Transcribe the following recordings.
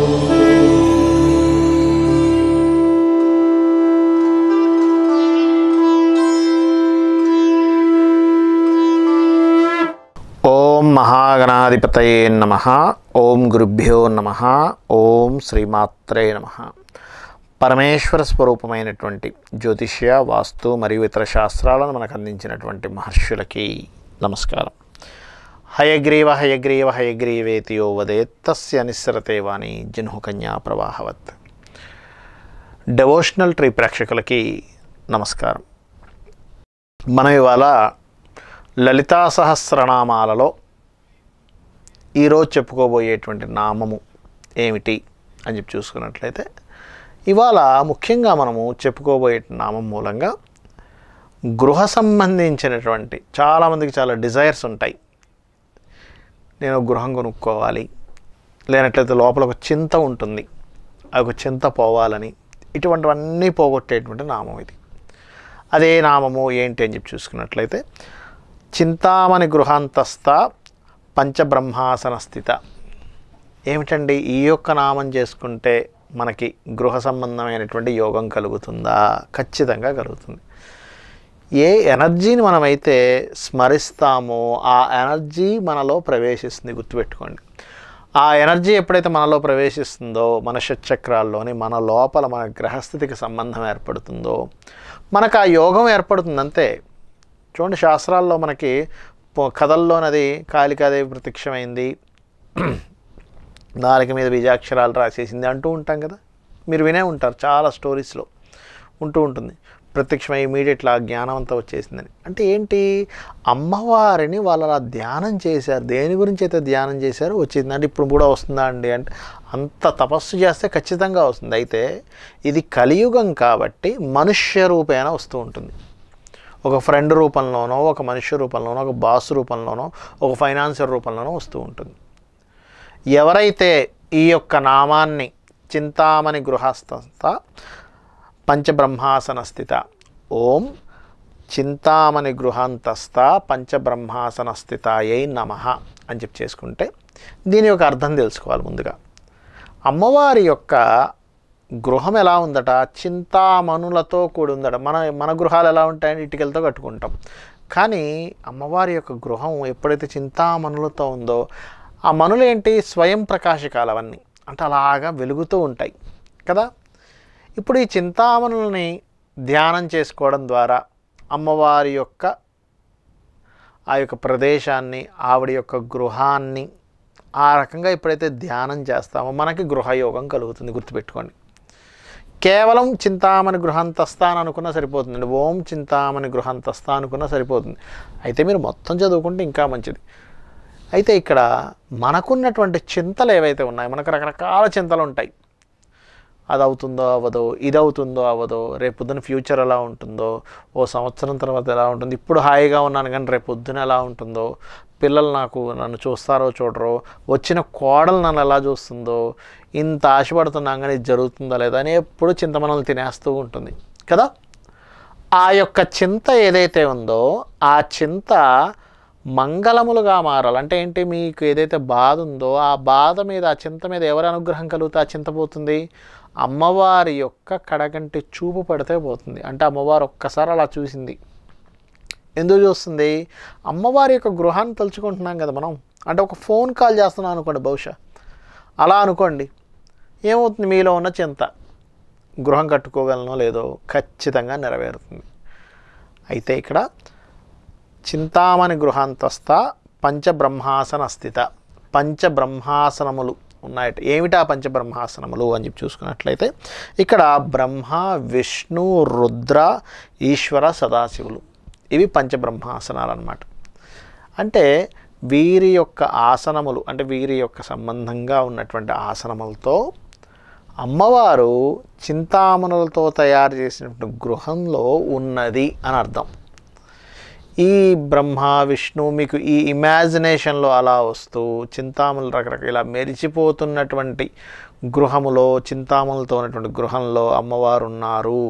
ఓం మహాగణాధిపతయే నమ ఓం గురుభ్యో నమ ఓం శ్రీమాత్రే నమ పరమేశ్వర స్వరూపమైనటువంటి జ్యోతిష్య వాస్తు మరియు ఇతర శాస్త్రాలను మనకు అందించినటువంటి మహర్షులకి నమస్కారం హయగ్రీవ హయగ్రీవ హయగ్రీవేతియో వదేత్ తస్య నిస్సరతే వాణి జహ్నుకన్యా ప్రవాహవత్ డెవోషనల్ ట్రీ ప్రేక్షకులకి నమస్కారం మనం ఇవాళ లలితా సహస్రనామాలలో ఈరోజు చెప్పుకోబోయేటువంటి నామము ఏమిటి అని చెప్పి చూసుకున్నట్లయితే ఇవాళ ముఖ్యంగా మనము చెప్పుకోబోయే నామం మూలంగా గృహ సంబంధించినటువంటి చాలామందికి చాలా డిజైర్స్ ఉంటాయి నేను గృహం కొనుక్కోవాలి లేనట్లయితే లోపల ఒక చింత ఉంటుంది అది ఒక చింత పోవాలని ఇటువంటివన్నీ పోగొట్టేటువంటి నామం ఇది అదే నామము ఏంటి అని చెప్పి చూసుకున్నట్లయితే చింతామణి గృహాంతస్థ పంచబ్రహ్మాసన స్థిత ఏమిటండి ఈ యొక్క నామం చేసుకుంటే మనకి గృహ సంబంధమైనటువంటి యోగం కలుగుతుందా ఖచ్చితంగా కలుగుతుంది ఏ ఎనర్జీని మనమైతే స్మరిస్తామో ఆ ఎనర్జీ మనలో ప్రవేశిస్తుంది గుర్తుపెట్టుకోండి ఆ ఎనర్జీ ఎప్పుడైతే మనలో ప్రవేశిస్తుందో మన షట్చక్రాల్లోని మన లోపల మన గ్రహస్థితికి సంబంధం ఏర్పడుతుందో మనకు ఆ యోగం ఏర్పడుతుందంతే చూడండి శాస్త్రాల్లో మనకి కథల్లోనది కాళికాదేవి ప్రత్యక్షమైంది నాలుగు మీద బీజాక్షరాలు రాసేసింది అంటూ ఉంటాం కదా మీరు వినే ఉంటారు చాలా స్టోరీస్లో ఉంటూ ఉంటుంది ప్రత్యక్షమై ఇమీడియట్లా జ్ఞానం అంతా వచ్చేసిందని అంటే ఏంటి అమ్మవారిని వాళ్ళు అలా ధ్యానం చేశారు దేని గురించి అయితే ధ్యానం చేశారు వచ్చింది అంటే ఇప్పుడు కూడా వస్తుందా అండి అంటే అంత తపస్సు చేస్తే ఖచ్చితంగా వస్తుంది అయితే ఇది కలియుగం కాబట్టి మనుష్య రూపేణ వస్తూ ఉంటుంది ఒక ఫ్రెండ్ రూపంలోనో ఒక మనుష్య రూపంలోనో ఒక బాస్ రూపంలోనో ఒక ఫైనాన్షియల్ రూపంలోనో వస్తూ ఉంటుంది ఎవరైతే ఈ యొక్క నామాన్ని చింతామణి గృహస్థ పంచబ్రహ్మాసన స్థిత ఓం చింతామణి గృహాంతస్థ పంచబ్రహ్మాసనస్థితాయై నమ అని చెప్పి చేసుకుంటే దీని యొక్క అర్థం తెలుసుకోవాలి ముందుగా అమ్మవారి యొక్క గృహం ఎలా ఉందట చింతామణులతో కూడి ఉందట మన మన గృహాలు ఎలా ఉంటాయని ఇటుకలతో కట్టుకుంటాం కానీ అమ్మవారి యొక్క గృహం ఎప్పుడైతే చింతామణులతో ఉందో ఆ మనులేంటి స్వయం ప్రకాశకాలు అవన్నీ అంటే అలాగా వెలుగుతూ ఉంటాయి కదా ఇప్పుడు ఈ చింతామణుల్ని ధ్యానం చేసుకోవడం ద్వారా అమ్మవారి యొక్క ఆ యొక్క ప్రదేశాన్ని ఆవిడ యొక్క గృహాన్ని ఆ రకంగా ఎప్పుడైతే ధ్యానం చేస్తామో మనకి గృహయోగం కలుగుతుంది గుర్తుపెట్టుకోండి కేవలం చింతామణి గృహాంతస్థాన్ అనుకున్నా సరిపోతుందండి ఓం చింతామణి గృహంతస్తా అనుకున్నా సరిపోతుంది అయితే మీరు మొత్తం చదువుకుంటే ఇంకా మంచిది అయితే ఇక్కడ మనకున్నటువంటి చింతలు ఏవైతే ఉన్నాయో మనకు రకరకాల చింతలు ఉంటాయి అది అవుతుందో అవ్వదో ఇది అవుతుందో అవ్వదో రేపు పొద్దున ఫ్యూచర్ ఎలా ఉంటుందో ఓ సంవత్సరం తర్వాత ఎలా ఉంటుంది ఇప్పుడు హాయిగా ఉన్నాను కానీ రేపు పొద్దున ఎలా ఉంటుందో పిల్లలు నాకు నన్ను చూస్తారో చూడరో వచ్చిన కోడలు నన్ను ఎలా చూస్తుందో ఇంత ఆశపడుతున్నాం కానీ ఇది జరుగుతుందో లేదా అని ఎప్పుడు చింత మనల్ని తినేస్తూ ఉంటుంది కదా ఆ యొక్క చింత ఏదైతే ఉందో ఆ చింత మంగళములుగా మారాలి అంటే ఏంటి మీకు ఏదైతే బాధ ఉందో ఆ బాధ మీద ఆ చింత మీద ఎవరి అనుగ్రహం కలుగుతా ఆ చింత పోతుంది అమ్మవారి యొక్క కడగంటి చూపు పడితే పోతుంది అంటే అమ్మవారు ఒక్కసారి అలా చూసింది ఎందుకు చూస్తుంది అమ్మవారి యొక్క గృహాన్ని తలుచుకుంటున్నాం కదా మనం అంటే ఒక ఫోన్ కాల్ చేస్తున్నాం అనుకోండి బహుశా అలా అనుకోండి ఏమవుతుంది మీలో ఉన్న చింత గృహం కట్టుకోగలనో లేదో ఖచ్చితంగా నెరవేరుతుంది అయితే ఇక్కడ చింతామణి గృహాంతస్థ పంచబ్రహ్మాసన స్థిత పంచబ్రహ్మాసనములు ఉన్నాయట ఏమిటా పంచబ్రహ్మాసనములు అని చెప్పి చూసుకున్నట్లయితే ఇక్కడ బ్రహ్మ విష్ణు రుద్ర ఈశ్వర సదాశివులు ఇవి పంచబ్రహ్మాసనాలు అనమాట అంటే వీరి యొక్క ఆసనములు అంటే వీరి యొక్క సంబంధంగా ఉన్నటువంటి ఆసనములతో అమ్మవారు చింతామణులతో తయారు చేసినటువంటి గృహంలో ఉన్నది అని అర్థం ఈ బ్రహ్మ విష్ణు మీకు ఈ ఇమాజినేషన్లో అలా వస్తూ చింతాములు రకరకాల ఇలా మెరిచిపోతున్నటువంటి గృహములో చింతాములతో ఉన్నటువంటి గృహంలో అమ్మవారు ఉన్నారు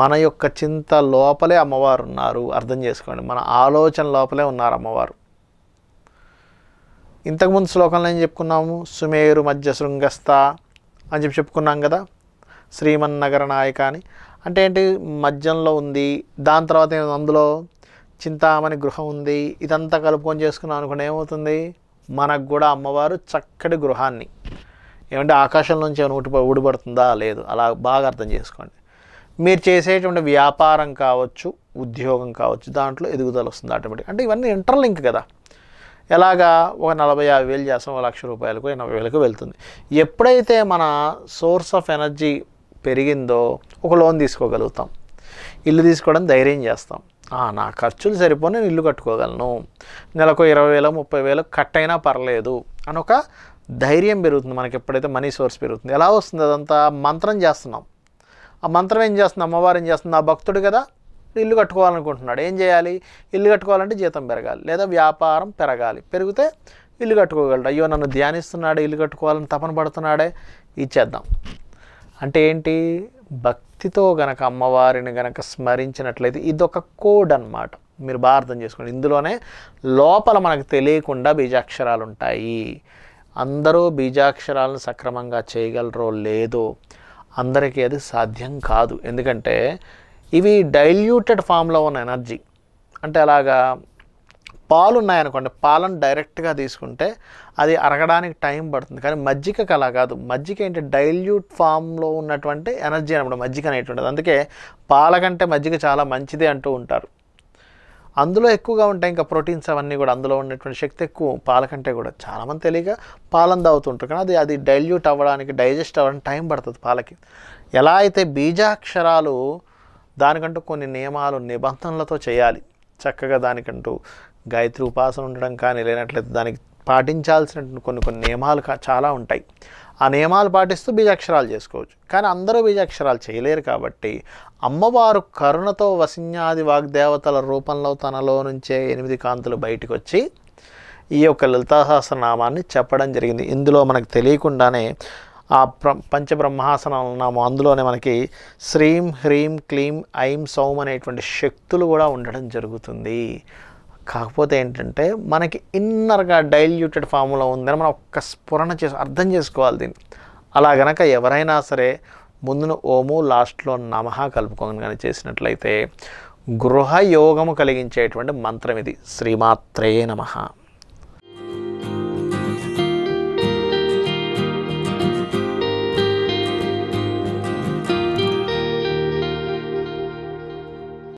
మన యొక్క చింత లోపలే అమ్మవారు ఉన్నారు అర్థం చేసుకోండి మన ఆలోచన లోపలే ఉన్నారు అమ్మవారు ఇంతకుముందు శ్లోకంలో ఏం చెప్పుకున్నాము సుమేరు మధ్య శృంగస్థ అని చెప్పి చెప్పుకున్నాం కదా శ్రీమన్నగర నాయక అని అంటే ఏంటి మద్యంలో ఉంది దాని తర్వాత అందులో చింతామణి గృహం ఉంది ఇదంతా కలుపుకొని చేసుకున్నాం అనుకుంటే ఏమవుతుంది మనకు కూడా అమ్మవారు చక్కటి గృహాన్ని ఏమంటే ఆకాశంలోంచి ఏమైనా ఊటి ఊడిపడుతుందా లేదు అలా బాగా అర్థం చేసుకోండి మీరు చేసేటువంటి వ్యాపారం కావచ్చు ఉద్యోగం కావచ్చు దాంట్లో ఎదుగుదల వస్తుంది ఆటోమేటిక్ అంటే ఇవన్నీ ఇంటర్లింక్ కదా ఎలాగా ఒక నలభై యాభై వేలు చేస్తాం ఒక లక్ష రూపాయలకు ఎనభై వేలకు వెళ్తుంది ఎప్పుడైతే మన సోర్స్ ఆఫ్ ఎనర్జీ పెరిగిందో ఒక లోన్ తీసుకోగలుగుతాం ఇల్లు తీసుకోవడం ధైర్యం చేస్తాం నా ఖర్చులు సరిపోయి నేను ఇల్లు కట్టుకోగలను నెలకు ఇరవై వేల ముప్పై వేలు కట్ అయినా పర్లేదు అని ఒక ధైర్యం పెరుగుతుంది మనకి ఎప్పుడైతే మనీ సోర్స్ పెరుగుతుంది ఎలా వస్తుంది అదంతా మంత్రం చేస్తున్నాం ఆ మంత్రం ఏం చేస్తుంది అమ్మవారు ఏం చేస్తుంది ఆ భక్తుడు కదా ఇల్లు కట్టుకోవాలనుకుంటున్నాడు ఏం చేయాలి ఇల్లు కట్టుకోవాలంటే జీతం పెరగాలి లేదా వ్యాపారం పెరగాలి పెరిగితే ఇల్లు కట్టుకోగలడు అయ్యో నన్ను ధ్యానిస్తున్నాడు ఇల్లు కట్టుకోవాలని తపన పడుతున్నాడే ఇచ్చేద్దాం అంటే ఏంటి భక్తితో గనక అమ్మవారిని గనక స్మరించినట్లయితే ఇదొక కోడ్ అనమాట మీరు బాగా అర్థం చేసుకోండి ఇందులోనే లోపల మనకు తెలియకుండా బీజాక్షరాలు ఉంటాయి అందరూ బీజాక్షరాలను సక్రమంగా చేయగలరో లేదో అందరికీ అది సాధ్యం కాదు ఎందుకంటే ఇవి డైల్యూటెడ్ ఫామ్లో ఉన్న ఎనర్జీ అంటే అలాగా పాలు ఉన్నాయనుకోండి పాలను డైరెక్ట్గా తీసుకుంటే అది అరగడానికి టైం పడుతుంది కానీ మజ్జిగ అలా కాదు మజ్జిగ ఏంటి డైల్యూట్ ఫామ్లో ఉన్నటువంటి ఎనర్జీ అనమాట మజ్జిగ అనేటువంటిది అందుకే పాల కంటే మజ్జిగ చాలా మంచిది అంటూ ఉంటారు అందులో ఎక్కువగా ఉంటాయి ఇంకా ప్రోటీన్స్ అవన్నీ కూడా అందులో ఉన్నటువంటి శక్తి ఎక్కువ పాల కంటే కూడా చాలామంది తెలియక పాలన తాగుతుంటారు కానీ అది అది డైల్యూట్ అవ్వడానికి డైజెస్ట్ అవ్వడానికి టైం పడుతుంది పాలకి ఎలా అయితే బీజాక్షరాలు దానికంటూ కొన్ని నియమాలు నిబంధనలతో చేయాలి చక్కగా దానికంటూ గాయత్రి ఉపాసన ఉండడం కానీ లేనట్లయితే దానికి పాటించాల్సిన కొన్ని కొన్ని నియమాలు చాలా ఉంటాయి ఆ నియమాలు పాటిస్తూ బీజాక్షరాలు చేసుకోవచ్చు కానీ అందరూ బీజాక్షరాలు చేయలేరు కాబట్టి అమ్మవారు కరుణతో వసిన్యాది వాగ్దేవతల రూపంలో తనలో నుంచే ఎనిమిది కాంతులు బయటకు వచ్చి ఈ యొక్క నామాన్ని చెప్పడం జరిగింది ఇందులో మనకు తెలియకుండానే ఆ ప్ర పంచబ్రహ్మాసన నామం అందులోనే మనకి శ్రీం హ్రీం క్లీం ఐం సౌం అనేటువంటి శక్తులు కూడా ఉండడం జరుగుతుంది కాకపోతే ఏంటంటే మనకి ఇన్నర్గా డైల్యూటెడ్ ఫార్ములా ఉందని మనం ఒక్క స్ఫురణ చేసి అర్థం చేసుకోవాలి దీన్ని అలా గనక ఎవరైనా సరే ముందున ఓము లాస్ట్లో నమహ కలుపుకొని చేసినట్లయితే గృహయోగము కలిగించేటువంటి మంత్రం ఇది శ్రీమాత్రేయ నమ